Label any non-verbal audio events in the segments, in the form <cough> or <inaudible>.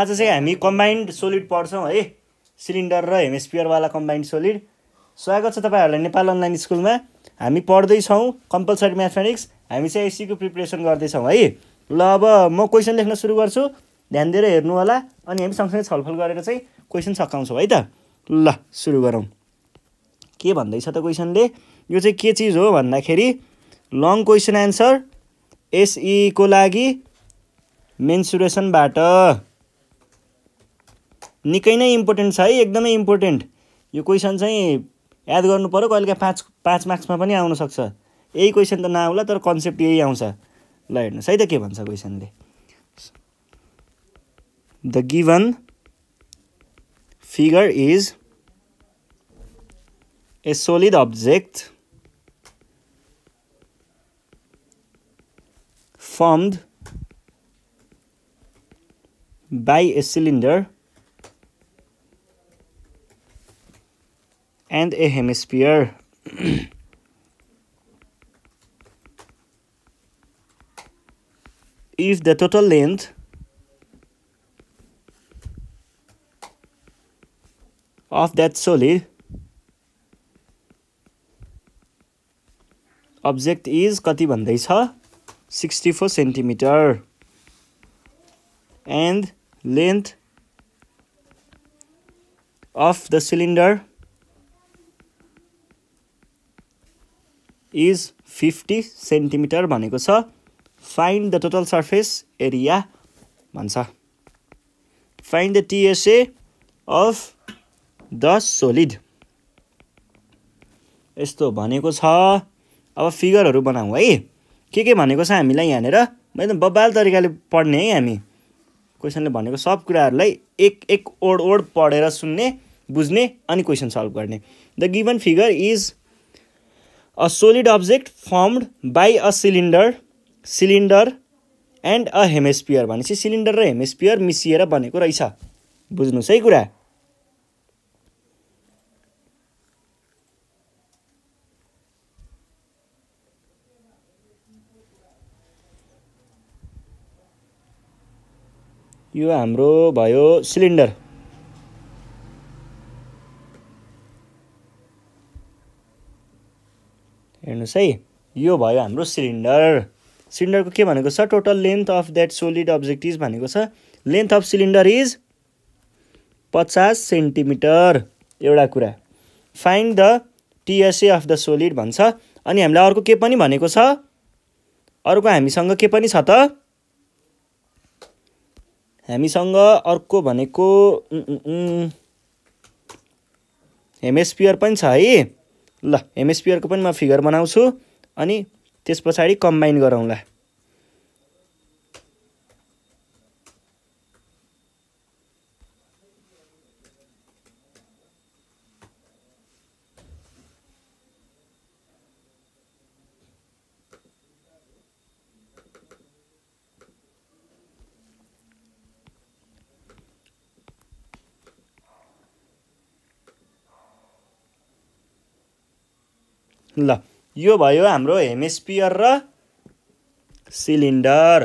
आज चाहिँ हामी कम्बाइन्ड सोलिड पढ्छौँ है सिलिन्डर र हेमेस्पियरवाला कम्बाइन्ड सोलिड स्वागत छ तपाईँहरूलाई नेपाल अनलाइन स्कुलमा हामी पढ्दैछौँ कम्पलसरी म्याथमेटिक्स हामी चाहिँ एससीको प्रिपरेसन गर्दैछौँ है ल अब म क्वेसन लेख्न सुरु गर्छु ध्यान दिएर हेर्नु होला अनि हामी सँगसँगै छलफल गरेर चाहिँ क्वेसन सकाउँछौँ है त ल सुरु गरौँ के भन्दैछ त क्वेसनले यो चाहिँ के चिज हो भन्दाखेरि लङ क्वेसन एन्सर एसईको लागि मेन्सुरेसनबाट निकै नै इम्पोर्टेन्ट छ है एकदमै इम्पोर्टेन्ट यो क्वेसन चाहिँ याद गर्नु पऱ्यो कहिलेकाहीँ पाँच पाँच मार्क्समा पनि आउनसक्छ यही क्वेसन त नआउला तर कन्सेप्ट यही आउँछ ल हेर्नुहोस् है त के भन्छ क्वेसनले the given figure is a solid object formed by a cylinder and a hemisphere. if the total length of that solid object is कति भन्दैछ 64 centimeter and length of the cylinder is fifty centimetre भनेको छ find the total surface area भन्छ find the TSA of the solid यस्तो भनेको छ अब फिगरहरू बनाऊ है के के भनेको छ हामीलाई यहाँनिर एकदम बब्बाल तरिकाले पढ्ने है हामी क्वेसनले भनेको सब कुराहरूलाई एक एक ओड ओड पढेर सुन्ने बुझ्ने अनि क्वेसन सल्भ गर्ने the given figure is a solid object formed by a cylinder cylinder and a hemisphere भनेपछि सिलिन्डर र हेमेस्पियर मिसिएर बनेको रहेछ बुझ्नुहोस् है कुरा यो हाम्रो भयो सिलिन्डर हेर्नुहोस् है यो भयो हाम्रो सिलिन्डर सिलिन्डरको के भनेको छ total length of that solid object is भनेको छ लेन्थ अफ सिलिन्डर इज पचास सेन्टिमिटर एउटा कुरा find the TSA of the solid भन्छ अनि हामीलाई अर्को के पनि भनेको छ अर्को हामीसँग के पनि छ त हामीसँग अर्को भनेको हेमेस्पियर पनि छ है ल हेमिस्पियरको पनि म फिगर बनाउँछु अनि त्यस पछाडि कम्बाइन गरौँला ल यो भयो हाम्रो हेमेस्पियर र सिलिन्डर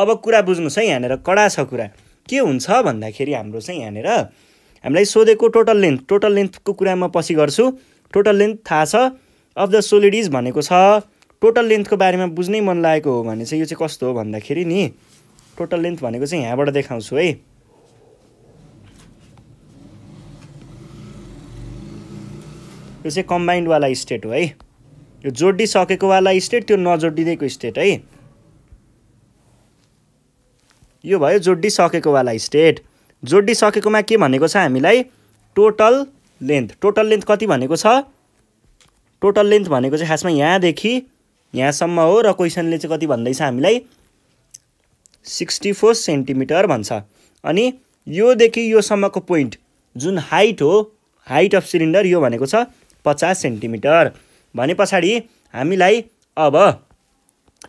अब कुरा बुझ्नुहोस् है यहाँनिर कडा छ कुरा के हुन्छ भन्दाखेरि हाम्रो चाहिँ यहाँनिर हामीलाई सोधेको टोटल लेन्थ टोटल लेन्थको कुरा म पछि गर्छु टोटल लेन्थ थाहा छ अफ द सोलिड इज भनेको छ टोटल लेन्थको बारेमा बुझ्नै मन लागेको हो भने चाहिँ यो चाहिँ कस्तो हो भन्दाखेरि नि टोटल लेन्थ भनेको चाहिँ यहाँबाट देखाउँछु है यो चाहिँ कम्बाइन्डवाला स्टेट हो है यो जोडिसकेकोवाला स्टेट त्यो नजोडिदिएको स्टेट है यो भयो जोडिसकेकोवाला स्टेट जोडिसकेकोमा के भनेको छ हामीलाई टोटल लेन्थ टोटल लेन्थ कति भनेको छ टोटल लेन्थ भनेको चाहिँ खासमा यहाँदेखि यहाँसम्म हो र क्वेसनले चाहिँ कति भन्दैछ हामीलाई सिक्सटी फोर सेन्टिमिटर भन्छ अनि योदेखि योसम्मको पोइन्ट जुन हाइट हो हाइट अफ सिलिन्डर यो भनेको छ पचास सेन्टिमिटर भने पछाडि हामीलाई अब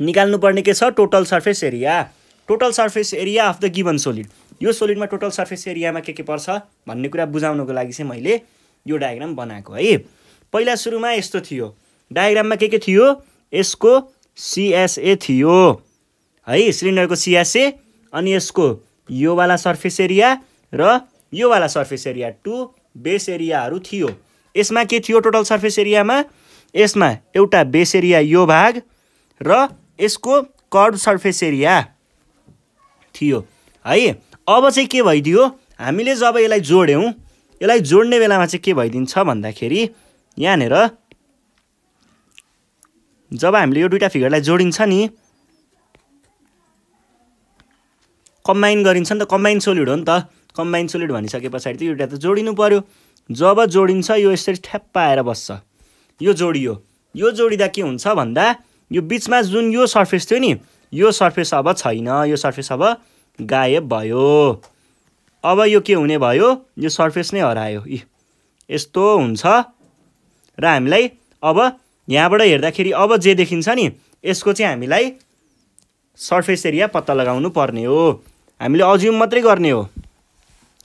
निकाल्नुपर्ने के छ total surface area total surface area of the given solid यो सोलिडमा टोटल सर्फेस एरियामा के के पर्छ भन्ने कुरा बुझाउनको लागि चाहिँ मैले यो डायग्राम बनाएको है पहिला सुरुमा यस्तो थियो डायग्राममा के के थियो यसको सिएसए थियो है सिलिन्डरको सिएसए अनि यसको योवाला सर्फेस एरिया र योवाला सर्फेस एरिया टु बेस एरियाहरू थियो यसमा के थियो टोटल सर्फेस एरियामा यसमा एउटा बेस एरिया यो भाग र यसको कर्ड सर्फेस एरिया थियो है अब चाहिँ के भइदियो हामीले जब यसलाई जोड्यौँ यसलाई जोड्ने बेलामा चाहिँ के भइदिन्छ भन्दाखेरि यहाँनिर जब हामीले यो दुइटा फिगरलाई जोडिन्छ नि कम्बाइन गरिन्छ नि त कम्बाइन सोलिड हो नि त कम्बाइन सोलिड भनिसके पछाडि चाहिँ एउटा त जोडिनु पऱ्यो जब जोडिन्छ यो यसरी ठ्याप्प आएर बस्छ यो जोडियो यो जोडिँदा के हुन्छ भन्दा यो बिचमा जुन यो सर्फेस थियो नि यो सर्फेस अब छैन यो सर्फेस अब गायब भयो अब यो के हुने भयो यो सर्फेस नै हरायो इ यस्तो हुन्छ र हामीलाई अब यहाँबाट हेर्दाखेरि अब जे देखिन्छ नि यसको चाहिँ हामीलाई सर्फेस एरिया पत्ता लगाउनु पर्ने हो हामीले अज्युम मात्रै गर्ने हो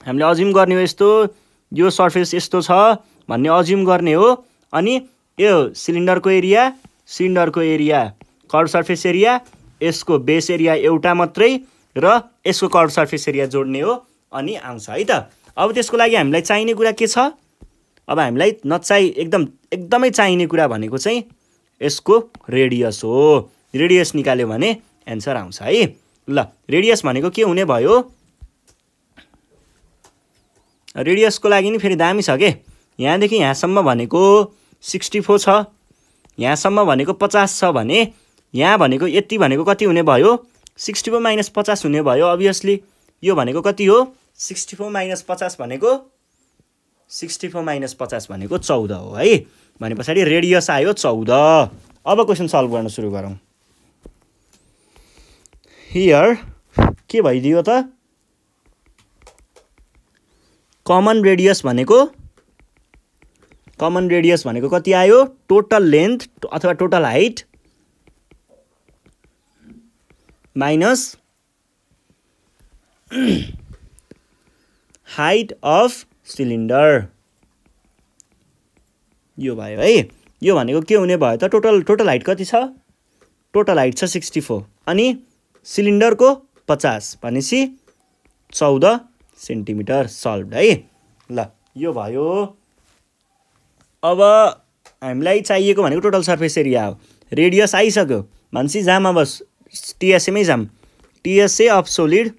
हामीले अज्युम गर्ने हो यस्तो यो सर्फेस यस्तो छ भन्ने अज्युम गर्ने हो अनि यो सिलिन्डरको एरिया सिलिन्डरको एरिया कर्ड सर्फेस एरिया यसको बेस एरिया एउटा मात्रै र यसको कर्ड सर्फेस एरिया जोड्ने हो अनि आउँछ है त अब त्यसको लागि हामीलाई चाहिने कुरा के छ अब हामीलाई नचाहि एकदम एकदमै चाहिने कुरा भनेको चाहिँ यसको रेडियस हो रेडियस निकाल्यो भने एन्सर आउँछ है ल रेडियस भनेको के हुने भयो रेडियसको लागि नि फेरि दामी छ के यहाँदेखि यहाँसम्म भनेको सिक्सटी फोर छ यहाँसम्म भनेको पचास छ भने यहाँ भनेको यति भनेको कति हुने भयो सिक्सटी फोर माइनस पचास हुने भयो अभियसली यो भनेको कति हो सिक्सटी फोर माइनस पचास भनेको सिक्सटी फोर माइनस पचास भनेको चौध हो है भने पछाडि रेडियस आयो चौध अब क्वेसन सल्भ गर्न सुरु गरौँ हियर के भइदियो त कमन रेडियस भनेको कमन रेडियस भनेको कति आयो टोटल लेन्थ अथवा total height minus height of cylinder यो भयो है यो भनेको के हुने भयो त टोटल टोटल हाइट कति छ टोटल हाइट छ सिक्सटी फोर अनि सिलिन्डरको पचास भनेपछि चौध सेन्टिमिटर सल्भ है ल यो भयो अब हामीलाई चाहिएको भनेको टोटल सर्फेस एरिया हो रेडियस आइसक्यो भनेपछि जाम अब टिएसएमै जाम TSA of solid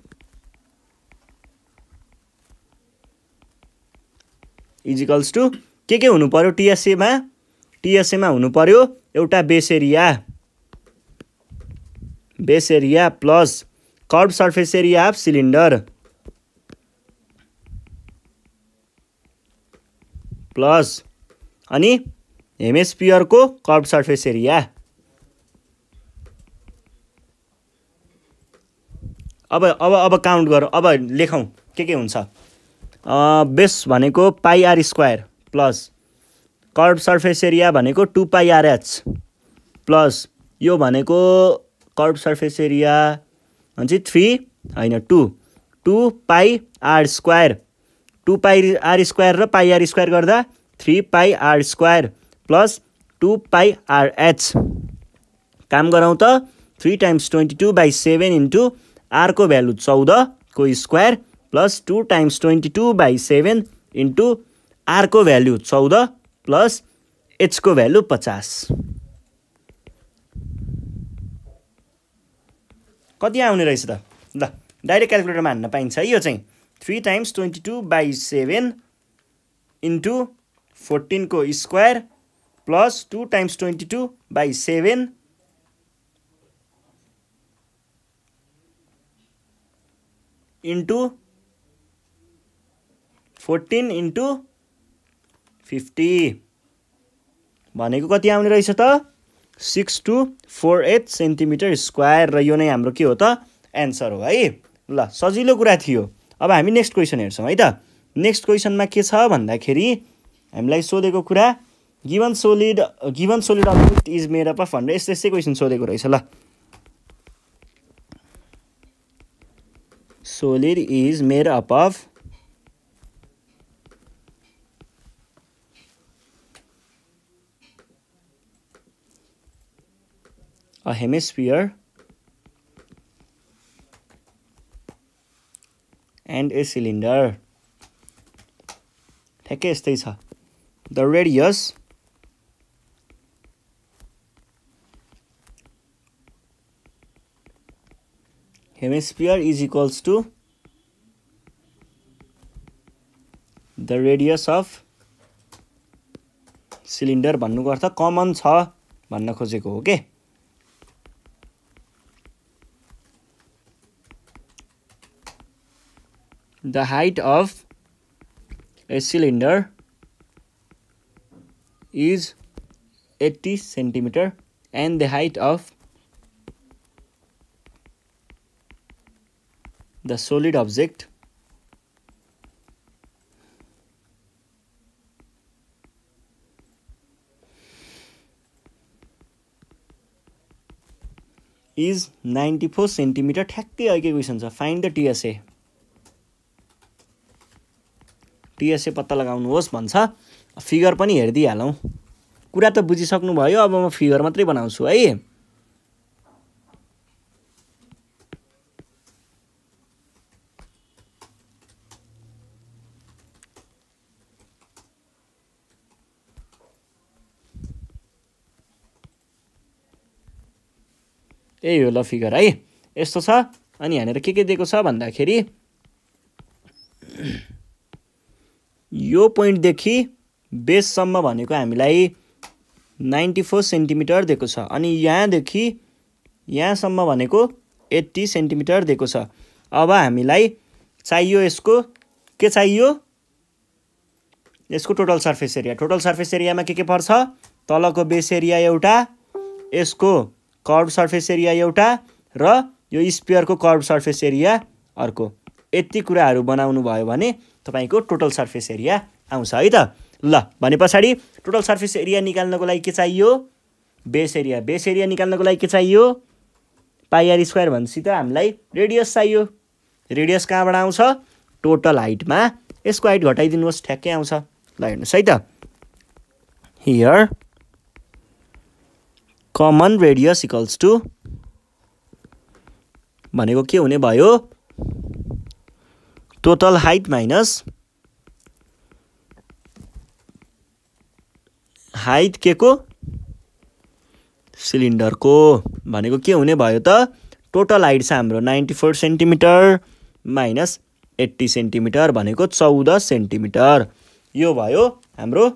equals to के के हुनु पऱ्यो टिएसएमा टिएसएमा हुनु पऱ्यो एउटा base area base area plus कर्ब surface area of cylinder plus अनि हेमेस्पियरको कर्ब सर्फेस एरिया अब अब अब काउन्ट गर अब लेखौँ के के हुन्छ बेस भनेको pi r square plus कर्ब surface area भनेको टु पाइआरएच प्लस यो भनेको कर्ब सर्फेस एरिया भन्छ थ्री होइन two two pi r square two pi r square र पाई आर स्क्वायर गर्दा three pi r square plus two pi r h काम गरौँ त three times twenty two by seven into आरको value चौधको square plus two times twenty two by seven into आरको value चौध plus एचको value पचास कति आउने रहेछ त ल डाइरेक्ट क्यालकुलेटरमा हान्न पाइन्छ है यो चाहिँ three times twenty two by seven into फोर्टिनको square plus two times twenty two by seven into fourteen into fifty भनेको कति आउने रहेछ त six two four eight centimetre square र यो नै हाम्रो के हो त एन्सर हो है ल सजिलो कुरा थियो अब हामी नेक्स्ट क्वेसन हेर्छौँ है त नेक्स्ट क्वेसनमा के छ भन्दाखेरि हामीलाई सोधेको कुरा given solid given solid object is made up of भनेर यस्तै यस्तै क्वेसन सोधेको रहेछ ल solid is made up of a hemisphere and a cylinder ठ्याक्कै यस्तै छ the radius hemisphere is equals to the radius of cylinder भन्नुको अर्थ कमन छ भन्न खोजेको हो कि the height of a cylinder is 80 centimeter and the height of the solid object is 94 centimeter. ठ्याक्कै the क्वेसन छ find the TSA. टिएसए पत्ता लगाउनुहोस् भन्छ फिगर पनि हेरिदिइहालौँ कुरा त बुझिसक्नुभयो अब म फिगर मात्रै बनाउँछु है यही हो ल फिगर है यस्तो छ अनि यहाँनिर के के दिएको छ भन्दाखेरि यो पोइन्टदेखि बेससम्म भनेको हामीलाई नाइन्टी फोर सेन्टिमिटर दिएको छ अनि यहाँदेखि यहाँसम्म भनेको एट्टी सेन्टिमिटर दिएको छ अब हामीलाई चाहियो यसको के चाहियो यसको total surface area total surface एरियामा के के पर्छ तलको बेस एरिया एउटा यसको कर्व सर्फेस एरिया एउटा र यो स्पियरको कर्व सर्फेस एरिया अर्को यति कुराहरू बनाउनु भयो भने तपाईँको टोटल सर्फेस एरिया आउँछ है त ल भने पछाडि टोटल सर्फेस एरिया निकाल्नको लागि के चाहियो बेस एरिया बेस एरिया निकाल्नको लागि के चाहियो पाइआर स्क्वायर भनेपछि त हामीलाई रेडियस चाहियो रेडियस कहाँबाट आउँछ टोटल हाइटमा यसको हाइट घटाइदिनुहोस् ठ्याक्कै आउँछ ल हेर्नुहोस् है त here common radius equals to भनेको के हुने भयो टोटल हाइट माइनस हाइट के को सिलिन्डरको भनेको के हुने भयो त टोटल हाइट छ हाम्रो ninety four centimetre minus eighty centimetre भनेको चौध सेन्टिमिटर यो भयो हाम्रो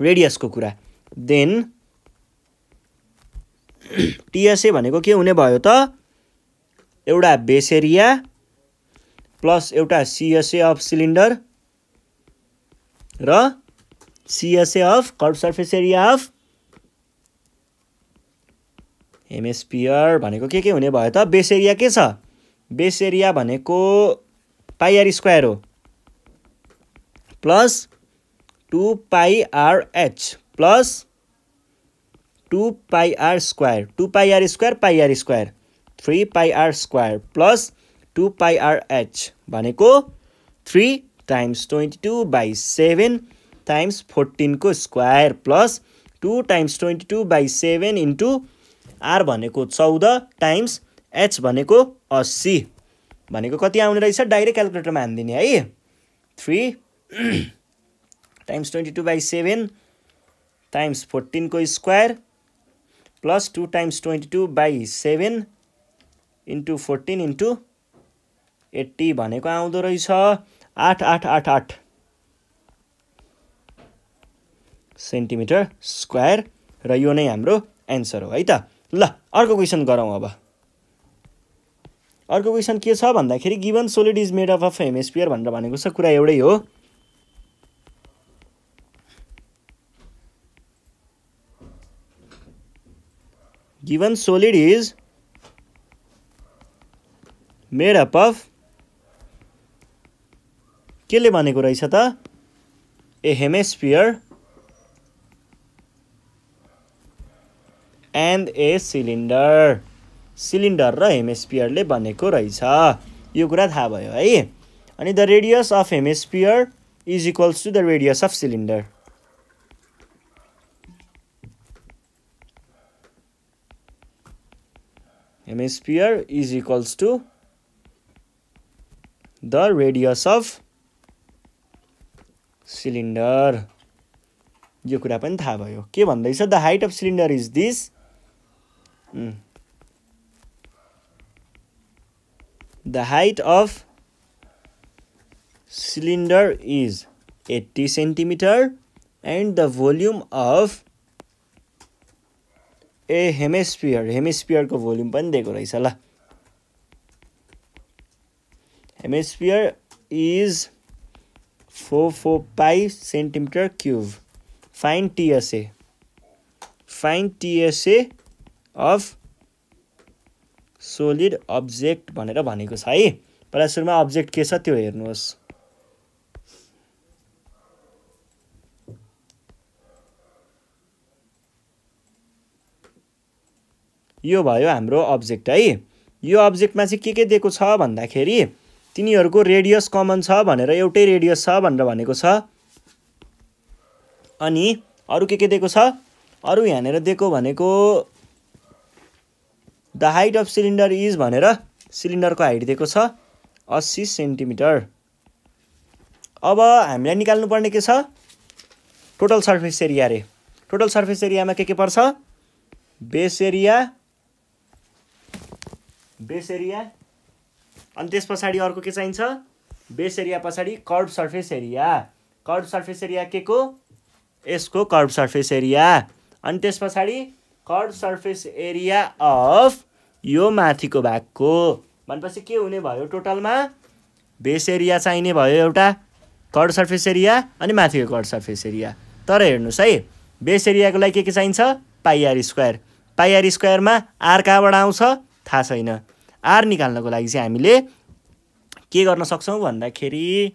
रेडियसको कुरा देन टिएसए <clears throat> भनेको के हुने भयो त एउटा बेस एरिया प्लस एउटा सिएसए अफ सिलिन्डर र CSA of curved surface area of hemisphere भनेको के के हुने भयो त बेस एरिया के छ बेस एरिया भनेको पाइआर स्क्वायर हो plus two pi r h plus two pi r square two pi r square pi r square three pi r square plus two pi r h भनेको three times twenty two by seven times फोर्टिनको square plus two times twenty two by seven into r भनेको चौध times H भनेको अस्सी भनेको कति आउने रहेछ डाइरेक्ट क्यालकुलेटरमा हानिदिने है three times twenty two by seven times फोर्टिनको square plus two times twenty two by seven into fourteen into eighty भनेको आउँदो रहेछ आठ आठ आठ आठ सेन्टिमिटर स्क्वायर र यो नै हाम्रो एन्सर हो है त ल अर्को क्वेसन गरौँ अब अर्को क्वेसन के छ भन्दाखेरि given solid is made of of hemisphere भनेर भनेको छ कुरा एउटै हो given solid is made up of केले भनेको रहेछ त a hemisphere and a cylinder cylinder र हेमेस्पियरले भनेको रहेछ यो कुरा थाहा भयो है अनि the radius of hemisphere is equals to the radius of cylinder hemisphere is equals to the radius of cylinder ये कुरा था भो के भ height of cylinder is this the height of cylinder is eighty centimetre and the volume of a hemisphere hemisphere को वोल्यूम दिएको रहेछ ल hemisphere is four four pi centimetre cube find TSA find TSA of solid object भनेर भनेको छ है पहिला सुरुमा अब्जेक्ट के छ त्यो हेर्नुहोस् यो भयो हाम्रो अब्जेक्ट है यो अब्जेक्टमा चाहिँ के के दिएको छ भन्दाखेरि तिनीहरूको रेडियस कमन छ भनेर एउटै रेडियस छ भनेर भनेको छ अनि अरू के के दिएको छ अरू यहाँनिर दिएको भनेको the height of cylinder is भनेर सिलिन्डरको हाइट दिएको छ अस्सी सेन्टिमिटर अब हामीलाई निकाल्नुपर्ने के छ टोटल सर्फेस एरिया रे टोटल सर्फेस एरियामा के के पर्छ बेस एरिया बेस एरिया अनि त्यस पछाडि अर्को के चाहिन्छ बेस एरिया पछाडि curved surface area curved surface area के को यसको कर्ब सर्फेस एरिया अनि त्यस पछाडि कर्ब सर्फेस एरिया अफ यो माथिको भागको भनेपछि के हुने भयो टोटलमा बेस एरिया चाहिने भयो एउटा कर्ड सर्फेस एरिया अनि माथिको कर्ड सर्फेस एरिया तर हेर्नुहोस् है बेस एरियाको लागि के के चाहिन्छ पाइआर स्क्वायर पाइआर स्क्वायरमा आर कहाँबाट आउँछ थाहा छैन आर निकाल्नको लागि चाहिँ हामीले के गर्न सक्छौँ भन्दाखेरि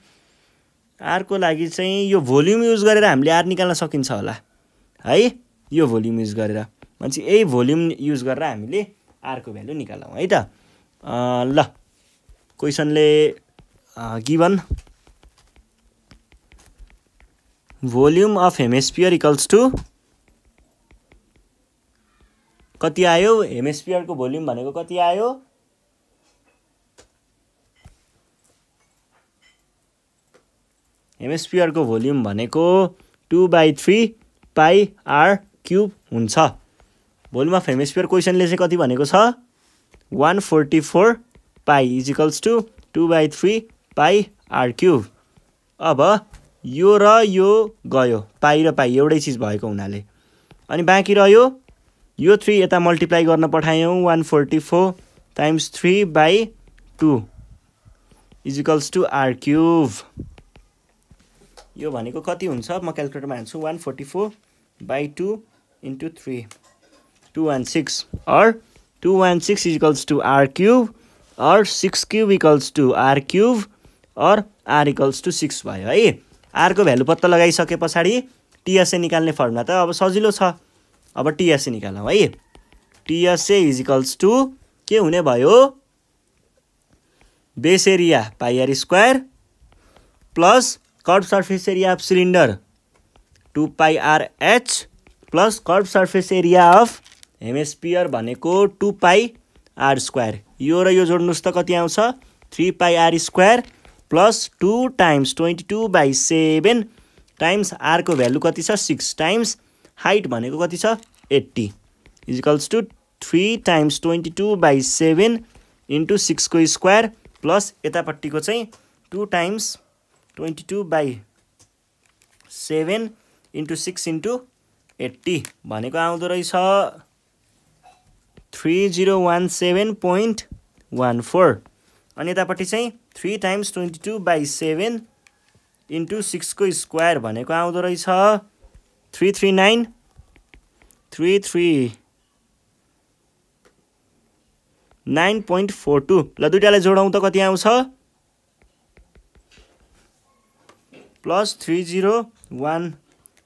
आरको लागि चाहिँ यो भोल्युम युज गरेर हामीले आर निकाल्न सकिन्छ होला है यो भोल्युम युज गरेर भनेपछि यही भोल्युम युज गरेर हामीले आरको भ्यालु निकालौँ है त ल क्वेसनले given volume of hemisphere equals to कति आयो हेमेस्पियरको भोल्युम भनेको कति आयो हेमेस्फियरको भोल्युम भनेको two by three pi r cube हुन्छ भोल्युम अफ हेमेस्फियर क्वेसनले चाहिँ कति भनेको छ one forty four pi equals to two by three pi r cube अब यो र यो गयो पाई र पाई एउटै चिज भएको हुनाले अनि बाँकी रह्यो यो थ्री यता मल्टिप्लाई गर्न पठायौँ one forty four times three by two equals to r cube यो भनेको कति हुन्छ म क्यालकुलेटरमा हान्छु one forty four by two into three two one six or two one six equals to r cube or six cube equals to r cube or r equals to six भयो है आरको value पत्ता लगाइसके पछाडि TSA निकाल्ने formula त अब सजिलो छ अब टिएसए निकालौँ है टिएसए इज इक्वल्स टु के हुने भयो base area pi r square plus कर्ब surface area of cylinder two pi r h plus कर्ब surface area of hemisphere भनेको टु पाई आर स्क्वायर यो र यो जोड्नुहोस् त कति आउँछ three pi r square plus two times twenty two by seven times आरको value कति छ सिक्स टाइम्स हाइट भनेको कति छ eighty equals to three times twenty two by seven into सिक्सको स्क्वायर प्लस यतापट्टिको चाहिँ two times twenty two by seven into six into eighty भनेको आउँदो रहेछ three zero one seven point one four अनि यतापट्टि चाहिँ three times twenty two by seven into सिक्सको स्क्वायर भनेको आउँदो रहेछ three three nine three three nine point four two ल दुइटालाई जोडाउँ त कति आउँछ plus three zero one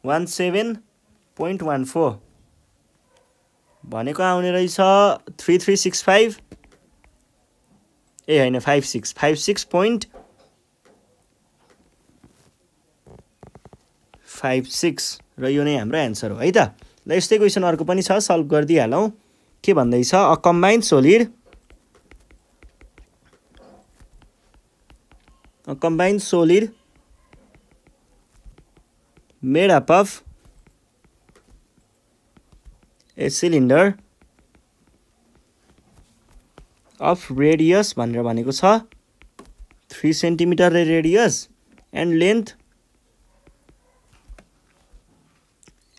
one seven point one four भनेको आउने रहेछ थ्री थ्री सिक्स फाइभ ए होइन five six five six point five six र यो नै हाम्रो एन्सर हो है त ल यस्तै क्वेसन अर्को पनि छ सल्भ गरिदिइहालौँ के भन्दैछ uh combined solid uh combined solid made up of a cylinder of radius भनेर भनेको छ three centimetre radius and length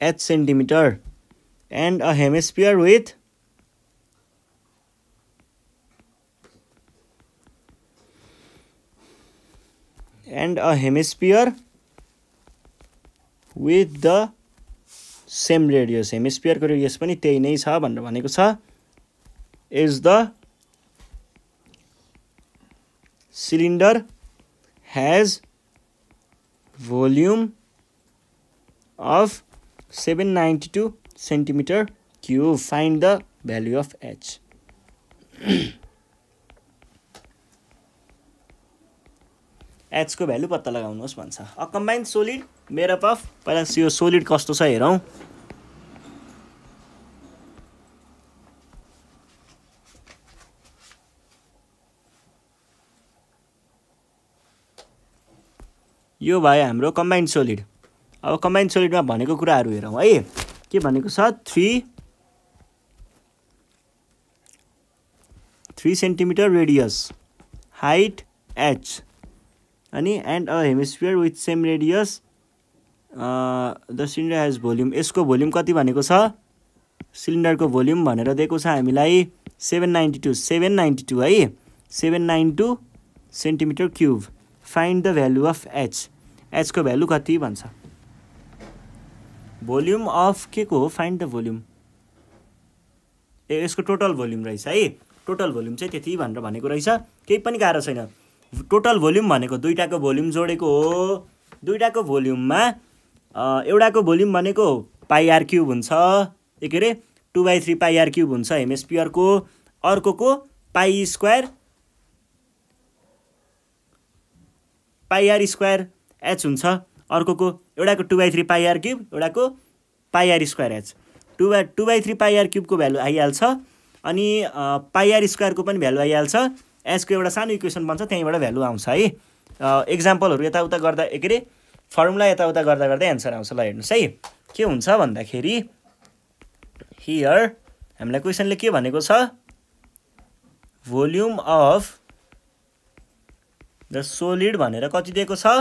h centimetre and a hemisphere with and a hemisphere with the same radius हेमिस्पियरको रेडियस पनि त्यही नै छ भनेर भनेको छ is the cylinder has volume of seven ninety two centimetre cube find the value of h एचको भ्यालु पत्ता लगाउनुहोस् भन्छ अ कम्बाइन्ड सोलिड मेरो अफ पहिला यो सोलिड कस्तो छ हेरौँ यो भयो हाम्रो कम्बाइन्ड सोलिड अब कम्बाइन्ड सोलिडमा भनेको कुराहरू हेरौँ है के भनेको छ three three centimetre radius height h अनि and uh hemisphere with same radius the cylinder has volume यसको भोल्युम कति भनेको छ सिलिन्डरको भोल्युम भनेर दिएको छ हामीलाई seven ninety two seven ninety two है seven nine two centimetre cube find the value of h एचको भ्यालु कति भन्छ भोल्युम अफ के को हो फाइन्ड द भोल्युम ए यसको टोटल भोल्युम रहेछ है टोटल भोल्युम चाहिँ त्यति भनेर भनेको रहेछ केही पनि गाह्रो छैन टोटल भोल्युम भनेको दुईवटाको भोल्युम जोडेको हो दुइटाको भोल्युममा एउटाको भोल्युम भनेको पाइआर क्युब हुन्छ ए के अरे two by three pi r cube हुन्छ हेमेस्पियरको अर्कोको पाइ स्क्वायर पाइआर स्क्वायर एच हुन्छ अर्कोको एउटाको two by three pi r cube एउटाको pi r square h two by two by three pi r क्युबको भ्यालु आइहाल्छ अनि पाइआर स्क्वायरको पनि भ्यालु आइहाल्छ एसको एउटा सानो इक्वेसन बन्छ त्यहीँबाट भ्यालु आउँछ है एक्जाम्पलहरू यताउता गर्दा के अरे फर्मुला यताउता गर्दा गर्दै एन्सर आउँछ ल हेर्नुहोस् है के हुन्छ भन्दाखेरि हियर हामीलाई क्वेसनले के भनेको छ भोल्युम अफ द सोलिड भनेर कति दिएको छ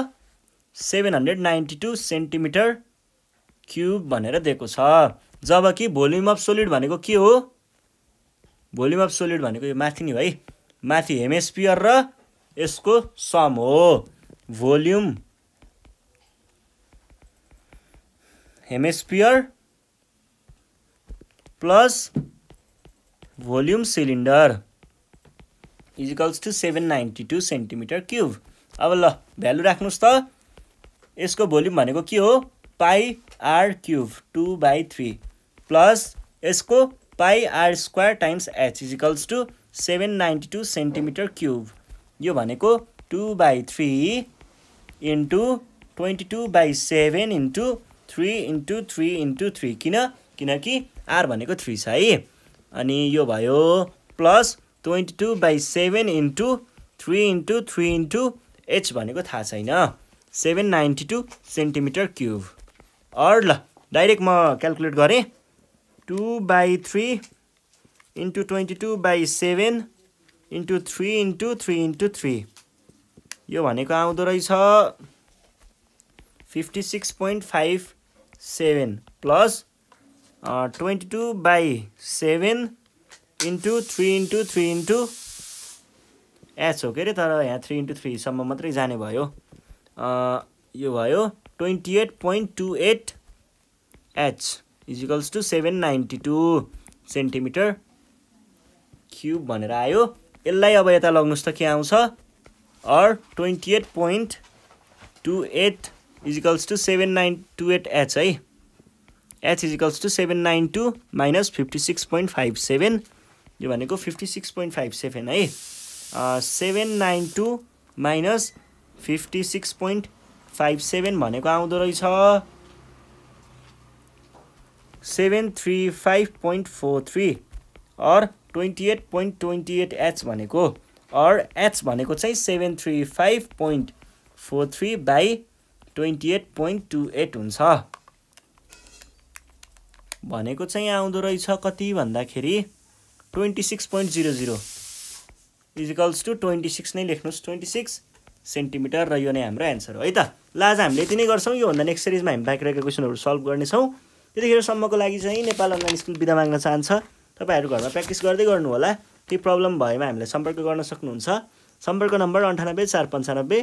seven hundred ninety two centimetre cube भनेर दिएको छ जबकि भोल्युम अफ सोलिड भनेको के हो भोल्युम अफ सोलिड भनेको यो माथि नि है माथि हेमेस्पियर र यसको सम हो volume hemisphere plus volume cylinder equals to seven ninety two centimetre cube अब ल भ्यालु राख्नुहोस् त यसको भोल्युम भनेको के हो pi r cube two by three plus यसको pi r square times h equals to seven ninety two centimetre cube यो भनेको two by three into twenty two by seven into three into three into three किन किनकि are भनेको three छ है अनि यो भयो plus twenty two by seven into three into three into h भनेको थाहा छैन seven ninety two centimetre cube or ल डाइरेक्ट म क्यालकुलेट गरेँ two by three into twenty two by seven into three into three into three यो भनेको आउँदो रहेछ fifty six point five seven plus twenty two by seven into three into three into h हो के अरे तर यहाँ थ्री इन्टु थ्रीसम्म मात्रै जाने भयो यो भयो twenty eight point two eight h equals to seven ninety two centimetre cube भनेर आयो यसलाई अब यता लग्नुहोस् त के आउँछ or twenty eight point two eight equals to seven nine two eight h है h equals to seven nine two minus fifty six point five seven यो भनेको fifty six point five seven है seven nine two minus fifty six point five seven भनेको आउँदो रहेछ seven three five point four three or twenty eight point twenty eight h भनेको or h भनेको चाहिँ seven three five point four three by twenty eight point two eight हुन्छ भनेको चाहिँ आउँदो रहेछ कति भन्दाखेरि twenty six point zero zero equals to twenty six नै लेख्नुहोस् ट्वेन्टी सिक्स सेन्टिमिटर र यो नै हाम्रो एन्सर हो है त ल आज हामीले यति नै गर्छौँ योभन्दा नेक्स्ट सिरिजमा हामी बाँकी रहेको क्वेसनहरू सल्भ गर्नेछौँ त्यतिखेरसम्मको लागि चाहिँ नेपाल अनलाइन स्कुल बिदा माग्न चाहन्छ तपाईँहरू घरमा प्र्याक्टिस गर्दै गर्नु होला केही प्रब्लम भएमा हामीलाई सम्पर्क गर्न सक्नुहुन्छ सम्पर्क नम्बर अन्ठानब्बे चार पन्चानब्बे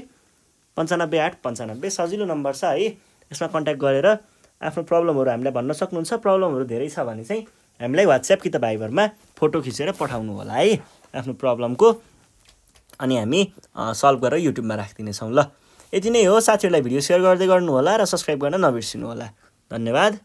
पन्चानब्बे आठ पन्चानब्बे सजिलो नम्बर छ है यसमा कन्ट्याक्ट गरेर आफ्नो प्रब्लमहरू हामीलाई भन्न सक्नुहुन्छ प्रब्लमहरू धेरै छ भने चाहिँ हामीलाई वाट्सएप कि त भाइबरमा फोटो खिचेर पठाउनु होला है आफ्नो प्रब्लमको अनि हामी सल्भ गरेर युट्युबमा राखिदिनेछौँ ल यति नै हो साथीहरूलाई भिडियो सेयर गर्दै गर्नु होला र सब्सक्राइब गर्न नबिर्सिनु होला धन्यवाद